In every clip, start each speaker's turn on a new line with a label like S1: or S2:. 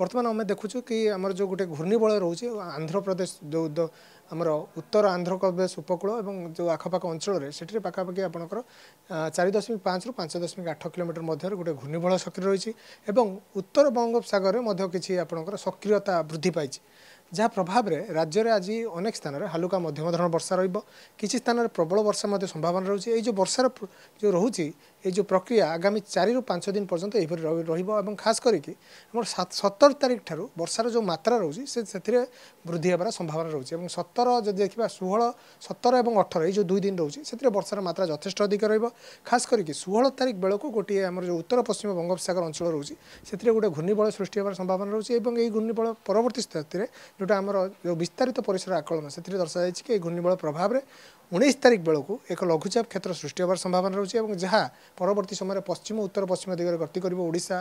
S1: ବର୍ତ୍ତମାନ ଆମେ ଦେଖୁଛୁ କି ଆମର ଯେଉଁ ଗୋଟେ ଘୂର୍ଣ୍ଣିବଳୟ ରହୁଛି ଆନ୍ଧ୍ରପ୍ରଦେଶ ଯେଉଁ ଆମର ଉତ୍ତର ଆନ୍ଧ୍ରପ୍ରଦେଶ ଉପକୂଳ ଏବଂ ଯେଉଁ ଆଖପାଖ ଅଞ୍ଚଳରେ ସେଠାରେ ପାଖାପାଖି ଆପଣଙ୍କର ଚାରି ଦଶମିକ ପାଞ୍ଚରୁ ପାଞ୍ଚ ଦଶମିକ ଆଠ କିଲୋମିଟର ମଧ୍ୟରେ ଗୋଟେ ଘୂର୍ଣ୍ଣିବଳୟ ସକ୍ରିୟ ରହିଛି ଏବଂ ଉତ୍ତର ବଙ୍ଗୋପସାଗରରେ ମଧ୍ୟ କିଛି ଆପଣଙ୍କର ସକ୍ରିୟତା ବୃଦ୍ଧି ପାଇଛି ଯାହା ପ୍ରଭାବରେ ରାଜ୍ୟରେ ଆଜି ଅନେକ ସ୍ଥାନରେ ହାଲୁକା ମଧ୍ୟମ ଧରଣର ବର୍ଷା ରହିବ କିଛି ସ୍ଥାନରେ ପ୍ରବଳ ବର୍ଷା ମଧ୍ୟ ସମ୍ଭାବନା ରହୁଛି ଏଇ ଯେଉଁ ବର୍ଷାର ଯେଉଁ ରହୁଛି ଏ ଯେଉଁ ପ୍ରକ୍ରିୟା ଆଗାମୀ ଚାରିରୁ ପାଞ୍ଚ ଦିନ ପର୍ଯ୍ୟନ୍ତ ଏହିପରି ରହିବ ଏବଂ ଖାସ୍ କରିକି ଆମର ସତର ତାରିଖ ଠାରୁ ବର୍ଷାର ଯେଉଁ ମାତ୍ରା ରହୁଛି ସେ ସେଥିରେ ବୃଦ୍ଧି ହେବାର ସମ୍ଭାବନା ରହୁଛି ଏବଂ ସତର ଯଦି ଦେଖିବା ଷୋହଳ ସତର ଏବଂ ଅଠର ଏଇ ଯେଉଁ ଦୁଇ ଦିନ ରହୁଛି ସେଥିରେ ବର୍ଷାର ମାତ୍ରା ଯଥେଷ୍ଟ ଅଧିକ ରହିବ ଖାସ୍ କରିକି ଷୋହଳ ତାରିଖ ବେଳକୁ ଗୋଟିଏ ଆମର ଯେଉଁ ଉତ୍ତର ପଶ୍ଚିମ ବଙ୍ଗୋପସାଗର ଅଞ୍ଚଳ ରହୁଛି ସେଥିରେ ଗୋଟେ ଘୂର୍ଣ୍ଣିବଳ ସୃଷ୍ଟି ହେବାର ସମ୍ଭାବନା ରହୁଛି ଏବଂ ଏହି ଘୂର୍ଣ୍ଣିବଳ ପରବର୍ତ୍ତୀ ସ୍ଥିତିରେ ଯେଉଁଟା ଆମର ଯେଉଁ ବିସ୍ତାରିତ ପରିସର ଆକଳନ ସେଥିରେ ଦର୍ଶାଯାଇଛି କି ଏହି ଘୂର୍ଣ୍ଣିବଳ ପ୍ରଭାବରେ ଉଣେଇଶ ତାରିଖ ବେଳକୁ ଏକ ଲଘୁଚାପ କ୍ଷେତ୍ର ସୃଷ୍ଟି ହେବାର ସମ୍ଭାବନା ରହୁଛି ଏବଂ ଯାହା ପରବର୍ତ୍ତୀ ସମୟରେ ପଶ୍ଚିମ ଉତ୍ତର ପଶ୍ଚିମ ଦିଗରେ ଗତି କରିବ ଓଡ଼ିଶା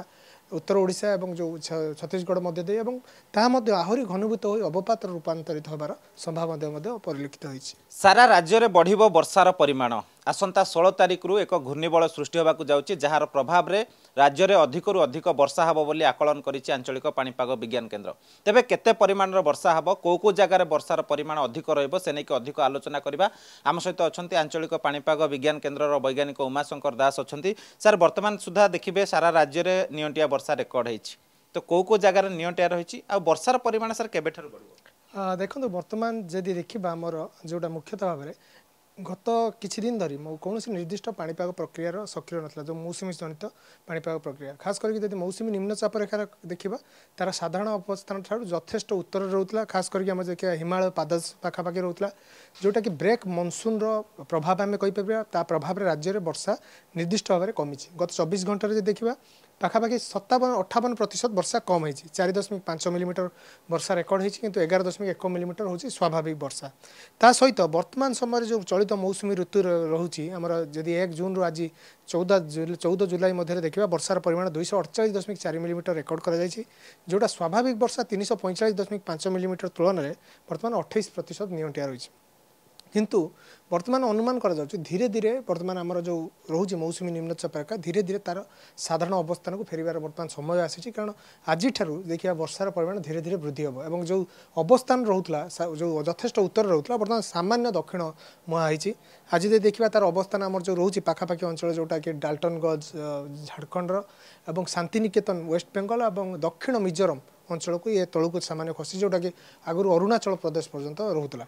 S1: ଉତ୍ତର ଓଡ଼ିଶା ଏବଂ ଯେଉଁ ଛତିଶଗଡ଼ ମଧ୍ୟ ଦେଇ ଏବଂ ତାହା ମଧ୍ୟ ଆହୁରି ଘନୀଭୂତ ହୋଇ ଅବପାତର ରୂପାନ୍ତରିତ ହେବାର ସମ୍ଭାବନା ମଧ୍ୟ ପରିଲକ୍ଷିତ
S2: ହୋଇଛି ସାରା ରାଜ୍ୟରେ ବଢ଼ିବ ବର୍ଷାର ପରିମାଣ আসন্তা ষোলো তারিখর এক ঘূর্ণিবল সৃষ্টি হওয়া যাচ্ছে যার প্রভাবে রাজ্যের অধিকর অধিক বর্ষা হব বলে আকলন করেছে আঞ্চলিক পাপাগ বিজ্ঞান কেন্দ্র তবে কেতে পরিমাণর বর্ষা হব কেউ কেউ জায়গায় বর্ষার পরিমাণ অধিক রহব সে নেই অধিক আলোচনা করা আমার সহ অনেক আঞ্চলিক পাপাগ বিজ্ঞান কেন্দ্রর বৈজ্ঞানিক উমাশঙ্কর দাস অনেক স্যার বর্তমান সুদ্ধা দেখবে সারা রাজ্যের নিয়ন্টিয়া বর্ষা রেকর্ড হয়েছে তো কেউ কেউ জায়গার নিয়ন্টিয়া রয়েছে আর্ষার পরিমাণ স্যার কেবে বড়
S1: দেখুন বর্তমান যদি দেখা আমার যেটা মুখ্যত ভাবে গত কিছু কিছুদিন ধরি কৌশি নির্দিষ্ট পাপাগ প্রক্রিয়ার সক্রিয় নথিলা যে মৌসুমী জনিত পাপাগ প্রক্রিয়া খাস করি যদি মৌসুমী নিম্নচাপ রেখার দেখা তার সাধারণ অবস্থান ঠার যথেষ্ট উত্তর রোলা খাস করি আমি দেখা হিমালয় পাদশ পাখাপাখি রোলা যেটা কি ব্রেক মনসুন্র প্রভাব আমি কইপার তা প্রভাবে রাজ্যের বর্ষা নির্দিষ্ট ভাবে কমিছে গত চব্বিশ ঘণ্টার যদি দেখা পাখাপাখি সতাবন অঠাবন প্রত বর্ষা কম হয়েছে চারি দশমিক পাঁচ মিলিমিটর বর্ষা রেকর্ড হয়েছে কিন্তু এগার দশমিক এক মিলিমিটর হচ্ছে স্বাভাবিক বর্ষা তা সহ বর্তমান সময়ের যে চলিত মৌসুমী ঋতু রয়েছে আমার যদি এক জুন রু আজ চৌদ চৌদ জুলাই মধ্যে দেখা বর্ষার পরিমাণ দুইশ অড়চাশ দশমিক চারি মিলিমিটর রেকর্ড করা যাই যেটা স্বাভাবিক বর্ষা তিনশো পঁয়চাশ দশমিক পাঁচ মিলিমিটর তুলনায় বর্তমান অঠাইশ প্রত নিয়ন্টিয়া রয়েছে কিন্তু বর্তমান অনুমান করা যাচ্ছে ধীরে ধীরে বর্তমান আমার যে রয়েছে মৌসুমী নিম্নচাপ একা ধীরে ধীরে তার সাধারণ অবস্থানক ফেরবার বর্তমান সময় আসিছে কারণ আজিঠার দেখা বর্ষার পরিমাণ ধীরে ধীরে বৃদ্ধি হব এবং যে অবস্থান রহুলা যে যথেষ্ট উত্তর রহুলা বর্তমান সামান্য দক্ষিণ মুহাঁ হয়েছি আজ যদি দেখা তার অবস্থান আমার যে রয়েছে পাখাপাখি অঞ্চল যেটাকি ডাল্টনগঞ্জ ঝাড়খণ্ডর এবং শান্তিনিকেতন ওয়েস্ট বেঙ্গল এবং দক্ষিণ মিজোরাম ଅଞ୍ଚଳକୁ ଏ ତଳକୁ ସେମାନେ ଖସି ଯେଉଁଟାକି ଆଗରୁ ଅରୁଣାଚଳ ପ୍ରଦେଶ ପର୍ଯ୍ୟନ୍ତ ରହୁଥିଲା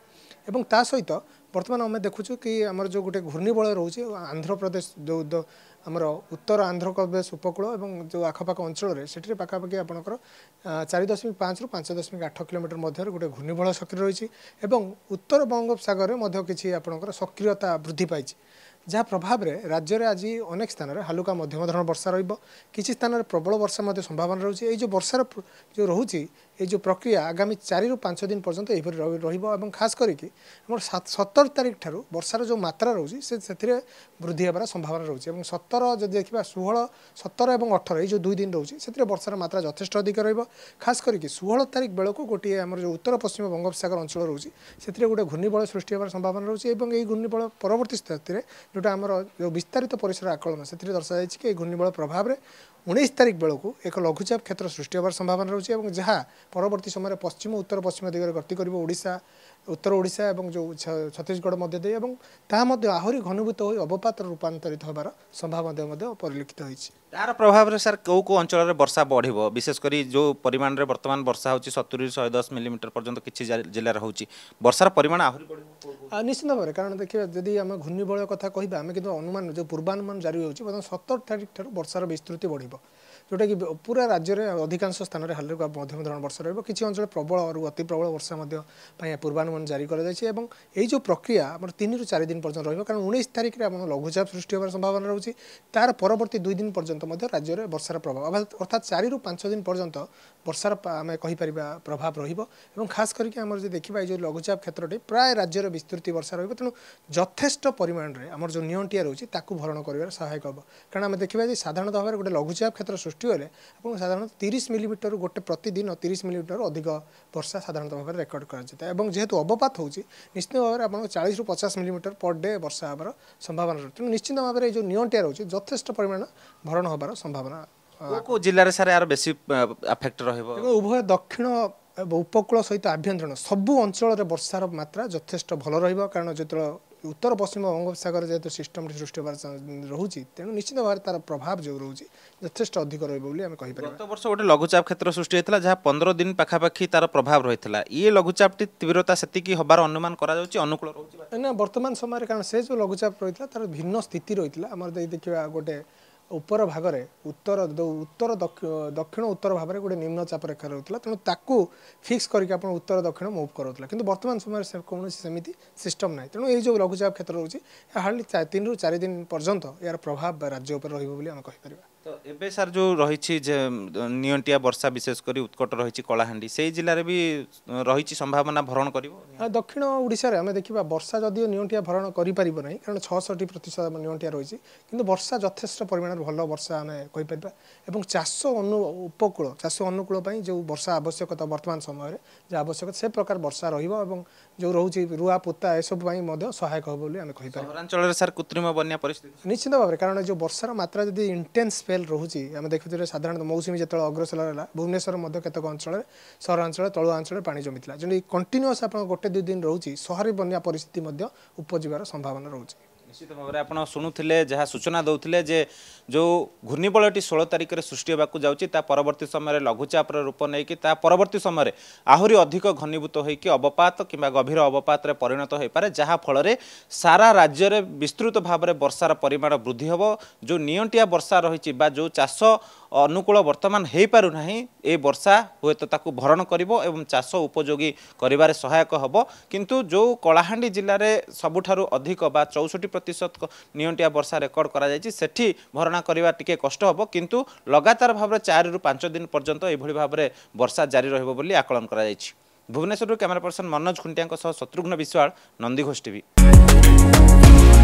S1: ଏବଂ ତା ସହିତ ବର୍ତ୍ତମାନ ଆମେ ଦେଖୁଛୁ କି ଆମର ଯେଉଁ ଗୋଟେ ଘୂର୍ଣ୍ଣିବଳ ରହୁଛି ଆନ୍ଧ୍ରପ୍ରଦେଶ ଯେଉଁ ଆମର ଉତ୍ତର ଆନ୍ଧ୍ରପ୍ରଦେଶ ଉପକୂଳ ଏବଂ ଯେଉଁ ଆଖପାଖ ଅଞ୍ଚଳରେ ସେଠାରେ ପାଖାପାଖି ଆପଣଙ୍କର ଚାରି ଦଶମିକ ପାଞ୍ଚରୁ ପାଞ୍ଚ ଦଶମିକ ଆଠ କିଲୋମିଟର ମଧ୍ୟରେ ଗୋଟେ ଘୂର୍ଣ୍ଣିବଳ ସକ୍ରିୟ ରହିଛି ଏବଂ ଉତ୍ତର ବଙ୍ଗୋପସାଗରରେ ମଧ୍ୟ କିଛି ଆପଣଙ୍କର ସକ୍ରିୟତା ବୃଦ୍ଧି ପାଇଛି ଯାହା ପ୍ରଭାବରେ ରାଜ୍ୟରେ ଆଜି ଅନେକ ସ୍ଥାନରେ ହାଲୁକା ମଧ୍ୟମ ଧରଣର ବର୍ଷା ରହିବ କିଛି ସ୍ଥାନରେ ପ୍ରବଳ ବର୍ଷା ମଧ୍ୟ ସମ୍ଭାବନା ରହୁଛି ଏଇ ଯେଉଁ ବର୍ଷାର ଯେଉଁ ରହୁଛି ଏଇ ଯେଉଁ ପ୍ରକ୍ରିୟା ଆଗାମୀ ଚାରିରୁ ପାଞ୍ଚ ଦିନ ପର୍ଯ୍ୟନ୍ତ ଏହିପରି ରହିବ ଏବଂ ଖାସ୍ କରିକି ଆମର ସତର ତାରିଖ ଠାରୁ ବର୍ଷାର ଯେଉଁ ମାତ୍ରା ରହୁଛି ସେ ସେଥିରେ ବୃଦ୍ଧି ହେବାର ସମ୍ଭାବନା ରହୁଛି ଏବଂ ସତର ଯଦି ଦେଖିବା ଷୋହଳ ସତର ଏବଂ ଅଠର ଏଇ ଯେଉଁ ଦୁଇ ଦିନ ରହୁଛି ସେଥିରେ ବର୍ଷାର ମାତ୍ରା ଯଥେଷ୍ଟ ଅଧିକ ରହିବ ଖାସ୍ କରିକି ଷୋହଳ ତାରିଖ ବେଳକୁ ଗୋଟିଏ ଆମର ଯେଉଁ ଉତ୍ତର ପଶ୍ଚିମ ବଙ୍ଗୋପସାଗର ଅଞ୍ଚଳ ରହୁଛି ସେଥିରେ ଗୋଟିଏ ଘୂର୍ଣ୍ଣିବଳ ସୃଷ୍ଟି ହେବାର ସମ୍ଭାବନା ରହୁଛି ଏବଂ ଏହି ଘୂର୍ଣ୍ଣିବଳ ପରବର୍ତ୍ତୀ ସ୍ଥିତିରେ ଯେଉଁଟା ଆମର ଯେଉଁ ବିସ୍ତାରିତ ପରିସର ଆକଳନ ସେଥିରେ ଦର୍ଶାଯାଇଛି କି ଏହି ଘୂର୍ଣ୍ଣିବଳ ପ୍ରଭାବରେ ଉଣେଇଶ ତାରିଖ ବେଳକୁ ଏକ ଲଘୁଚାପ କ୍ଷେତ୍ର ସୃଷ୍ଟି ହେବାର ସମ୍ଭାବନା ରହୁଛି ଏବଂ ଯାହା ପରବର୍ତ୍ତୀ ସମୟରେ ପଶ୍ଚିମ ଉତ୍ତର ପଶ୍ଚିମ ଦିଗରେ ଗତି କରିବ ଓଡ଼ିଶା ଉତ୍ତର ଓଡ଼ିଶା ଏବଂ ଯେଉଁ ଛତିଶଗଡ଼ ମଧ୍ୟ ଦେଇ ଏବଂ ତାହା ମଧ୍ୟ ଆହୁରି ଘନୀଭୂତ ହୋଇ ଅବପାତର ରୂପାନ୍ତରିତ ହେବାର ସମ୍ଭାବନା ମଧ୍ୟ ପରିଲକ୍ଷିତ ହୋଇଛି
S2: ତାର ପ୍ରଭାବରେ ସାର୍ କେଉଁ କେଉଁ ଅଞ୍ଚଳରେ ବର୍ଷା ବଢ଼ିବ ବିଶେଷ କରି ଯେଉଁ ପରିମାଣରେ ବର୍ତ୍ତମାନ ବର୍ଷା ହେଉଛି ସତୁରିରୁ ଶହେ ଦଶ ମିଲିମିଟର ପର୍ଯ୍ୟନ୍ତ କିଛି ଜିଲ୍ଲାରେ ହେଉଛି ବର୍ଷାର ପରିମାଣ ଆହୁରି
S1: ନିଶ୍ଚିତ ଭାବରେ କାରଣ ଦେଖିବା ଯଦି ଆମେ ଘୂର୍ଣ୍ଣିବଳୟ କଥା କହିବା ଆମେ କିନ୍ତୁ ଅନୁମାନ ଯେଉଁ ପୂର୍ବାନୁମାନ ଜାରି ହେଉଛି ବର୍ତ୍ତମାନ ସତର ତାରିଖ ଠାରୁ ବର୍ଷାର ବିସ୍ତୃତି ବଢ଼ିବ ଯେଉଁଟାକି ପୁରା ରାଜ୍ୟରେ ଅଧିକାଂଶ ସ୍ଥାନରେ ହାଲୁକା ମଧ୍ୟମ ଧରଣ ବର୍ଷା ରହିବ କିଛି ଅଞ୍ଚଳରେ ପ୍ରବଳରୁ ଅତି ପ୍ରବଳ ବର୍ଷା ମଧ୍ୟ ପାଇଁ ପୂର୍ବାନୁମାନ ଜାରି କରାଯାଇଛି ଏବଂ ଏଇ ଯେଉଁ ପ୍ରକ୍ରିୟା ଆମର ତିନିରୁ ଚାରି ଦିନ ପର୍ଯ୍ୟନ୍ତ ରହିବ କାରଣ ଉଣେଇଶ ତାରିଖରେ ଆମର ଲଘୁଚାପ ସୃଷ୍ଟି ହେବାର ସମ୍ଭାବନା ରହୁଛି ତାର ପରବର୍ତ୍ତୀ ଦୁଇ ଦିନ ପର୍ଯ୍ୟନ୍ତ ମଧ୍ୟ ରାଜ୍ୟରେ ବର୍ଷାର ପ୍ରଭାବ ଅର୍ଥାତ୍ ଚାରିରୁ ପାଞ୍ଚ ଦିନ ପର୍ଯ୍ୟନ୍ତ ବର୍ଷାର ଆମେ କହିପାରିବା ପ୍ରଭାବ ରହିବ ଏବଂ ଖାସ କରିକି ଆମର ଯଦି ଦେଖିବା ଏଇ ଯେଉଁ ଲଘୁଚାପ କ୍ଷେତ୍ରଟି ପ୍ରାୟ ରାଜ୍ୟର ବିସ୍ତୃତି ବର୍ଷା ରହିବ ତେଣୁ ଯଥେଷ୍ଟ ପରିମାଣରେ ଆମର ଯେଉଁ ନିଅଣ୍ଟିଆ ରହୁଛି ତାକୁ ଭରଣ କରିବାରେ ସହାୟକ ହେବ କାରଣ ଆମେ ଦେଖିବା ଯେ ସାଧାରଣତଃ ଭାବରେ ଗୋଟେ ଲଘୁଚାପ କ୍ଷେତ୍ର ସୃଷ୍ଟି ବୃଷ୍ଟି ହେଲେ ଆପଣଙ୍କୁ ସାଧାରଣତଃ ତିରିଶ ମିଲିମିଟର ଗୋଟେ ପ୍ରତିଦିନ ତିରିଶ ମିଲିମିଟର ଅଧିକ ବର୍ଷା ସାଧାରଣତଃ ଭାବରେ ରେକର୍ଡ କରାଯାଇଥାଏ ଏବଂ ଯେହେତୁ ଅବପାତ ହେଉଛି ନିଶ୍ଚିତ ଭାବରେ ଆପଣଙ୍କୁ ଚାଳିଶରୁ ପଚାଶ ମିଲିମିଟର ପର୍ ଡେ ବର୍ଷା ହେବାର ସମ୍ଭାବନା ରହୁଛି ତେଣୁ ନିଶ୍ଚିନ୍ତ ଭାବରେ ଏଇ ଯେଉଁ ନିଅଣ୍ଟିଆ ରହୁଛି ଯଥେଷ୍ଟ ପରିମାଣ ଭରଣ ହେବାର ସମ୍ଭାବନା
S2: କେଉଁ ଜିଲ୍ଲାରେ ସାର୍ ଏହାର ବେଶୀ ଆଫେକ୍ଟ ରହିବ
S1: ଉଭୟ ଦକ୍ଷିଣ ଏବଂ ଉପକୂଳ ସହିତ ଆଭ୍ୟନ୍ତରୀଣ ସବୁ ଅଞ୍ଚଳରେ ବର୍ଷାର ମାତ୍ରା ଯଥେଷ୍ଟ ଭଲ ରହିବ କାରଣ ଯେତେବେଳେ उत्तर पश्चिम सागर जे सिस्टम सृष्टि रहेछ अधिक र पनि
S2: गत वर्ष गोटे लघुचाप क्षेत्र सृष्टि जहाँ पन्ध्र दिन पाखापा प्रभाव ये लघुचाप लघुचापट्टि तीव्रता त्यतिकि हवारूल र
S1: वर्तमान से जो लघुचाप रहेछ त भिन्न स्थिति गोटे ଉପର ଭାଗରେ ଉତ୍ତର ଉତ୍ତର ଦକ୍ଷିଣ ଉତ୍ତର ଭାବରେ ଗୋଟେ ନିମ୍ନଚାପ ରେଖା ରହୁଥିଲା ତେଣୁ ତାକୁ ଫିକ୍ସ କରିକି ଆପଣ ଉତ୍ତର ଦକ୍ଷିଣ ମୁଭ୍ କରାଉଥିଲା କିନ୍ତୁ ବର୍ତ୍ତମାନ ସମୟରେ ସେ କୌଣସି ସେମିତି ସିଷ୍ଟମ୍ ନାହିଁ ତେଣୁ ଏଇ ଯେଉଁ ଲଘୁଚାପ କ୍ଷେତ୍ର ରହୁଛି ଏହା ହାର୍ଡ଼ଲି ତିନିରୁ ଚାରି ଦିନ ପର୍ଯ୍ୟନ୍ତ ଏହାର ପ୍ରଭାବ ରାଜ୍ୟ ଉପରେ ରହିବ ବୋଲି ଆମେ କହିପାରିବା
S2: ତ ଏବେ ସାର୍ ଯେଉଁ ରହିଛି ଯେ ନିଅଣ୍ଟିଆ ବର୍ଷା ବିଶେଷ କରି ଉତ୍କଟ ରହିଛି କଳାହାଣ୍ଡି ସେଇ ଜିଲ୍ଲାରେ ବି ରହିଛି ସମ୍ଭାବନା ଭରଣ କରିବ
S1: ଦକ୍ଷିଣ ଓଡ଼ିଶାରେ ଆମେ ଦେଖିବା ବର୍ଷା ଯଦିଓ ନିଅଣ୍ଟିଆ ଭରଣ କରିପାରିବ ନାହିଁ କାରଣ ଛଅଷଠି ପ୍ରତିଶତ ନିଅଣ୍ଟିଆ ରହିଛି କିନ୍ତୁ ବର୍ଷା ଯଥେଷ୍ଟ ପରିମାଣରେ ଭଲ ବର୍ଷା ଆମେ କହିପାରିବା ଏବଂ ଚାଷ ଅନୁ ଉପକୂଳ ଚାଷ ଅନୁକୂଳ ପାଇଁ ଯେଉଁ ବର୍ଷା ଆବଶ୍ୟକତା ବର୍ତ୍ତମାନ ସମୟରେ ଯେ ଆବଶ୍ୟକତା ସେ ପ୍ରକାର ବର୍ଷା ରହିବ ଏବଂ ଯେଉଁ ରହୁଛି ରୁଆ ପୋତା ଏସବୁ ପାଇଁ ମଧ୍ୟ ସହାୟକ ହେବ ବୋଲି ଆମେ କହିପାରିବା ସହରାଞ୍ଚଳରେ
S2: ସାର୍ କୃତ୍ରିମ ବନ୍ୟା ପରିସ୍ଥିତି
S1: ନିଶ୍ଚିତ ଭାବରେ କାରଣ ଯେଉଁ ବର୍ଷାର ମାତ୍ରା ଯଦି ଇଣ୍ଟେନ୍ସ साधारण मौसुमी जा अग्रसर भुवन केतक अञ्चल सहरा तलुवा अञ्चले पा जमिला कन्टिन्युस गे दुईदिन रहेछ सहरी बन्या परिस्थितिमा उपजि सम्भावना रहेछ
S2: ନିଶ୍ଚିତ ଭାବରେ ଆପଣ ଶୁଣୁଥିଲେ ଯାହା ସୂଚନା ଦେଉଥିଲେ ଯେ ଯେଉଁ ଘୂର୍ଣ୍ଣିବଳଟି ଷୋହଳ ତାରିଖରେ ସୃଷ୍ଟି ହେବାକୁ ଯାଉଛି ତା ପରବର୍ତ୍ତୀ ସମୟରେ ଲଘୁଚାପର ରୂପ ନେଇକି ତା ପରବର୍ତ୍ତୀ ସମୟରେ ଆହୁରି ଅଧିକ ଘନୀଭୂତ ହୋଇକି ଅବପାତ କିମ୍ବା ଗଭୀର ଅବପାତରେ ପରିଣତ ହୋଇପାରେ ଯାହାଫଳରେ ସାରା ରାଜ୍ୟରେ ବିସ୍ତୃତ ଭାବରେ ବର୍ଷାର ପରିମାଣ ବୃଦ୍ଧି ହେବ ଯେଉଁ ନିଅଣ୍ଟିଆ ବର୍ଷା ରହିଛି ବା ଯେଉଁ ଚାଷ ଅନୁକୂଳ ବର୍ତ୍ତମାନ ହୋଇପାରୁନାହିଁ ଏ ବର୍ଷା ହୁଏତ ତାକୁ ଭରଣ କରିବ ଏବଂ ଚାଷ ଉପଯୋଗୀ କରିବାରେ ସହାୟକ ହେବ କିନ୍ତୁ ଯେଉଁ କଳାହାଣ୍ଡି ଜିଲ୍ଲାରେ ସବୁଠାରୁ ଅଧିକ ବା ଚଉଷଠି ପ୍ରତିଶତ ନିଅଣ୍ଟିଆ ବର୍ଷା ରେକର୍ଡ଼ କରାଯାଇଛି ସେଠି ଭରଣା କରିବା ଟିକିଏ କଷ୍ଟ ହେବ କିନ୍ତୁ ଲଗାତାର ଭାବରେ ଚାରିରୁ ପାଞ୍ଚ ଦିନ ପର୍ଯ୍ୟନ୍ତ ଏଭଳି ଭାବରେ ବର୍ଷା ଜାରି ରହିବ ବୋଲି ଆକଳନ କରାଯାଇଛି ଭୁବନେଶ୍ୱରରୁ କ୍ୟାମେରା ପର୍ସନ୍ ମନୋଜ ଖୁଣ୍ଟିଆଙ୍କ ସହ ଶତ୍ରୁଘ୍ନ ବିଶ୍ୱାଳ ନନ୍ଦିଘୋଷ ଟିଭି